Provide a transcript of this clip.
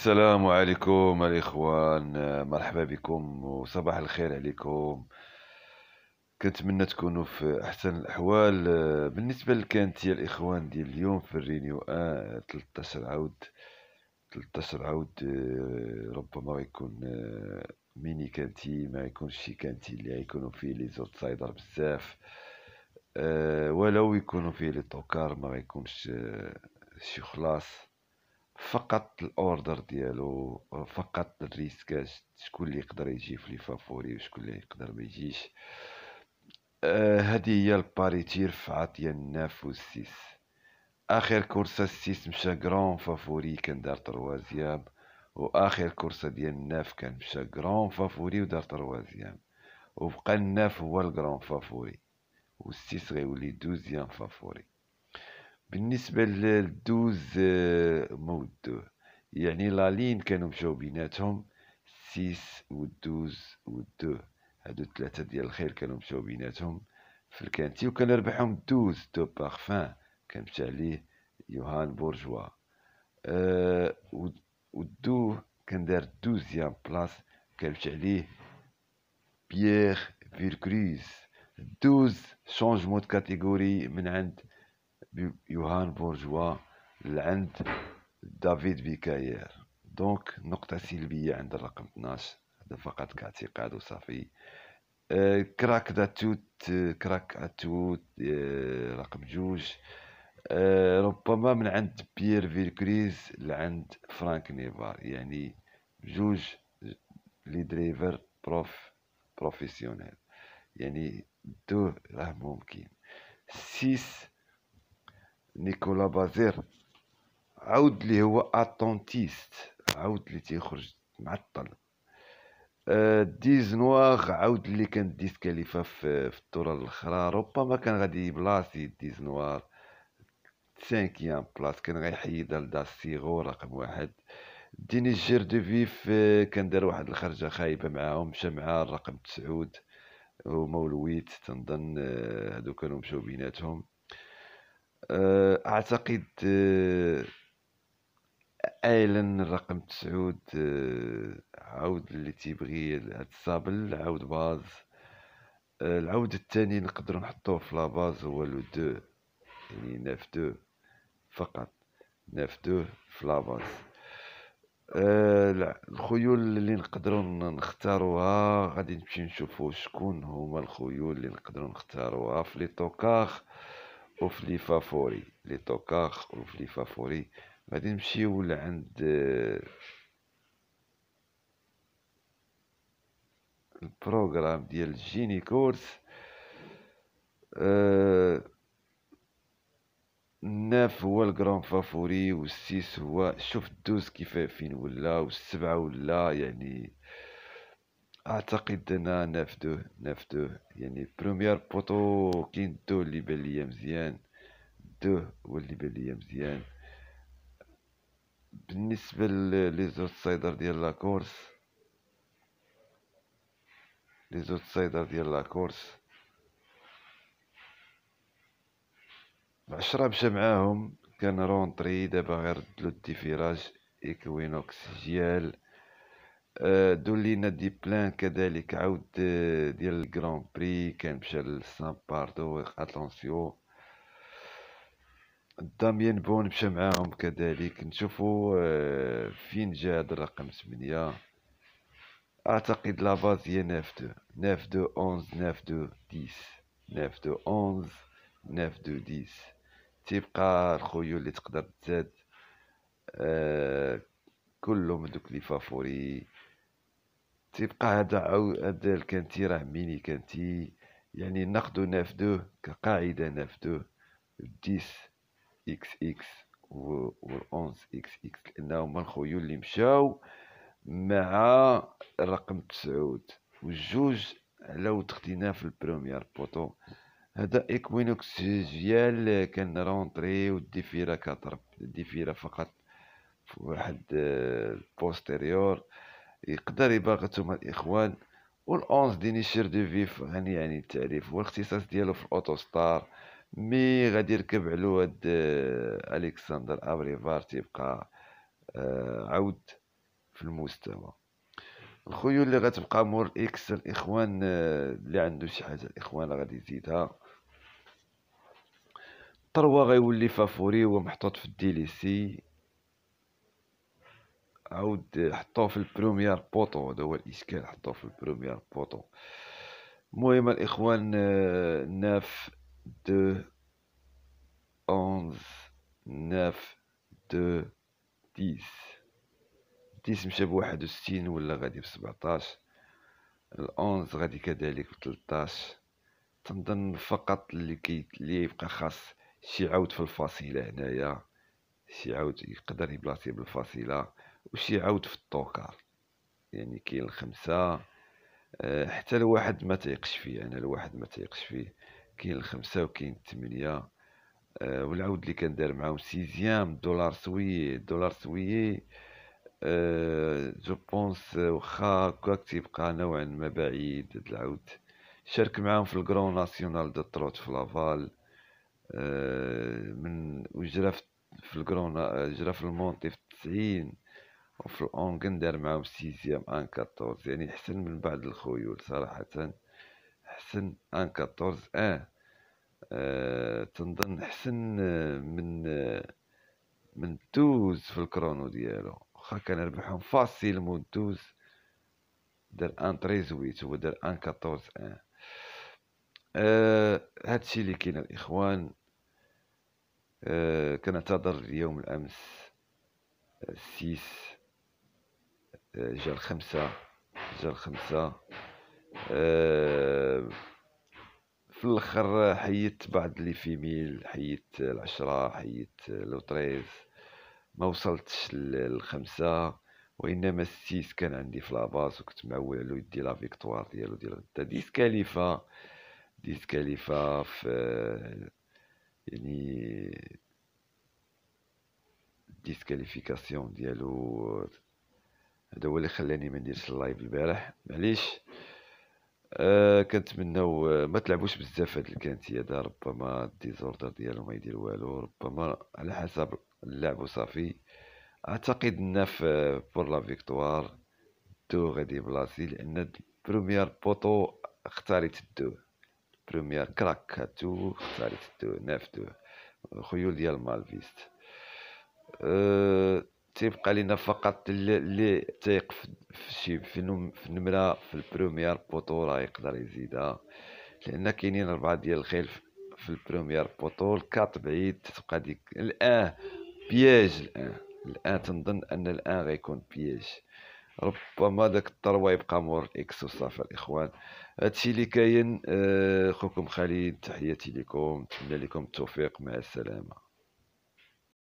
السلام عليكم الإخوان مرحبا بكم وصباح الخير عليكم كنتمنى تكونوا في أحسن الأحوال بالنسبة لكانت يا الإخوان ديال اليوم في الرينيو آه 13 عود 13 عود ربما يكون آه، ميني كانتي ما يكون شي كانتي اللي يكونوا فيه لي زوت سايدر بزاف آه، ولو يكونوا فيه لي طوكار ما يكونش آه، شي خلاص فقط الاوردر ديالو فقط الريسكات شكون اللي يقدر يجي في لي فافوري وشكون اللي يقدر ما يجيش آه، هذه هي الباريتي رفعت ديال الناف والسيس اخر كورسة السيس مشى كرون فافوري كان دار تروازيام واخر كورسة ديال الناف كان مشى كرون فافوري ودار تروازيام وبقى الناف هو الكرون فافوري والسيس غيولي دوزيام فافوري بالنسبة للدوز آه، مود يعني لا لين كانوا مشاو بيناتهم سيس والدوز والدو هادو ثلاثة ديال الخير كانوا مشاو بيناتهم في الكانتي وكان ربحهم دوز دو بارفان كان مشى عليه يوهان بورجوا آه والدو كان دار دوزيام بلاس كان مشى عليه بيير فيركريز دوز شونجمون دو كاتيجوري من عند يوهان بورجوا لعند دافيد بيكاير دونك نقطة سلبية عند الرقم 12 هذا فقط كاعتقاد وصافي أه، كراك داتوت كراك اتوت أه، رقم جوج أه، ربما من عند بيير فيركريز لعند فرانك نيفار يعني جوج لي دريفر بروف بروفيسيونيل يعني دوه راه ممكن سيس نيكولا بازير عاود لي هو اتونتيست عاود لي تيخرج معطل آه ديز نواغ عاود لي كانت ديسكاليفا في, في الدوره الاخرى ربما كان غادي يبلاصي ديز نوار سانكيام بلاص كان غيحيد لدار رقم واحد ديني جير دو فيف كان دار واحد الخرجه خايبه معاهم مشى مع الرقم تسعود هما ولويت تنظن هادو كانوا مشاو بيناتهم آه، اعتقد آه، ايلا رقم تسعود آه، عود اللي تيبغي الصابل عود باز العود الثاني نقدر نحطوه في لاباز هو لو دو يعني ناف دو فقط ناف دو في لاباز الخيول اللي نقدروا نختاروها غادي نمشي نشوفوا شكون هما الخيول اللي نقدروا نختاروها في لي طوكاخ اوف لي فافوري لي توكار اوف لي فافوري غادي نمشيو لعند البروغرام ديال جيني كورس آه، ناف هو الكرون فافوري والسيس هو شوف الدوز كيف فين ولا والسبعة ولا يعني اعتقد انا نافذوه نافذوه يعني بروميير بوطو كاين دو اللي بان ليا مزيان دو هو اللي بان ليا مزيان بالنسبه لي زوت سايدر ديال لا كورس لي زوت سايدر ديال لا كورس عشرة مشى معاهم كان رونتري دابا غير ردلو الديفيراج ايكوينوكس جيال دولينا دي بلان كذلك عاود ديال الجران بري كان مشى لسان باردو اتونسيو داميان بون مشى معاهم كذلك نشوفو فين جا هاد الرقم 8 اعتقد لاباز هي ناف دو ناف دو 11 ناف دو 10 ناف دو 11 ناف دو 10 تيبقى الخيول اللي تقدر تزاد كلهم دوك لي فافوري تبقى هذا عو هذا راه ميني كانتي يعني ناخدو نافدوه كقاعدة نافدوه ديس اكس اكس و الأونز اكس اكس لأنه هما الخيول اللي مشاو مع الرقم تسعود والجوج على خديناه في البروميير بوطو هذا اكوينوكس جيال كان رونتري والديفيرا كطرب الديفيرا فقط في واحد البوستيريور آه، يقدر يباغتهم الاخوان والأونز دينيشير دو فيف غني يعني التعريف هو الاختصاص ديالو في الاوتوستار مي غادي يركب علو هاد الكسندر آه، ابريفار تيبقى آه، عود في المستوى الخيول اللي غتبقى مور الاكس الاخوان آه، اللي عنده شي حاجه الاخوان غادي يزيدها الطروه غيولي فافوري ومحطوط في الديليسي عاود حطوه في البروميير بوطو هذا هو الاشكال حطوه في البروميير بوطو المهم الاخوان ناف دو اونز ناف دو ديس ديس مشى بواحد وستين ولا غادي بسبعتاش الأونز غادي كذلك 13 تنظن فقط اللي كي اللي يبقى خاص شي عاود في الفاصله هنايا شي عاود يقدر يبلاصي بالفاصله وشي عاود في الطوكار يعني كاين الخمسة آه، حتى الواحد ما تيقش فيه انا يعني الواحد ما تيقش فيه كاين الخمسة وكاين الثمانية آه، والعود اللي كان دار معاهم سيزيام دولار سوي دولار سوي آه، جو بونس واخا هكاك تيبقى نوعا ما بعيد هاد العود شارك معاهم في الكرون ناسيونال دو تروت في لافال من وجرا في الكرون جرا في المونتي في التسعين وفي الأونغن دار معاهم سيزيام ان كاتورز يعني حسن من بعض الخيول صراحة حسن ان كاتورز اه, آه تنظن حسن آه، من آه، من دوز في الكرونو ديالو واخا كان ربحهم فاسيل من دوز دار ان تريزويت هو دار ان كاتورز ان آه, آه، هادشي اللي كاين الاخوان آه كنعتذر اليوم الامس السيس جا الخمسة جا الخمسة آه، في الاخر حيت بعض لي فيميل حيت العشرة لو تريز ما وصلتش للخمسة وانما السيس كان عندي في لاباس وكنت معول على يدي لا فيكتوار ديالو ديال غدا ديس كاليفا في يعني ديسكاليفيكاسيون ديالو هذا هو اللي خلاني ما نديرش اللايف البارح معليش آه كنتمناو ما تلعبوش بزاف هاد الكانتي هذا ربما الديزوردر ديالو ما يدير والو ربما على حسب اللعب وصافي اعتقد ان في بور لا فيكتوار دو غادي بلاصي لان بروميير بوطو اختاريت الدو بروميير كراك هاتو اختاريت الدو ناف دو خيول ديال مالفيست أه تيبقى لينا فقط اللي تيق في شي في النمره في البروميير بوطو راه يقدر يزيدها آه. لان كاينين اربعه ديال الخيل في البروميير بوطو الكات بعيد تتبقى ديك الان بياج الان الان تنظن ان الان غيكون بياج ربما داك الطروة يبقى مور الاكس وصافي الاخوان هادشي اللي كاين آه، اخوكم خالد تحياتي لكم نتمنى لكم التوفيق مع السلامه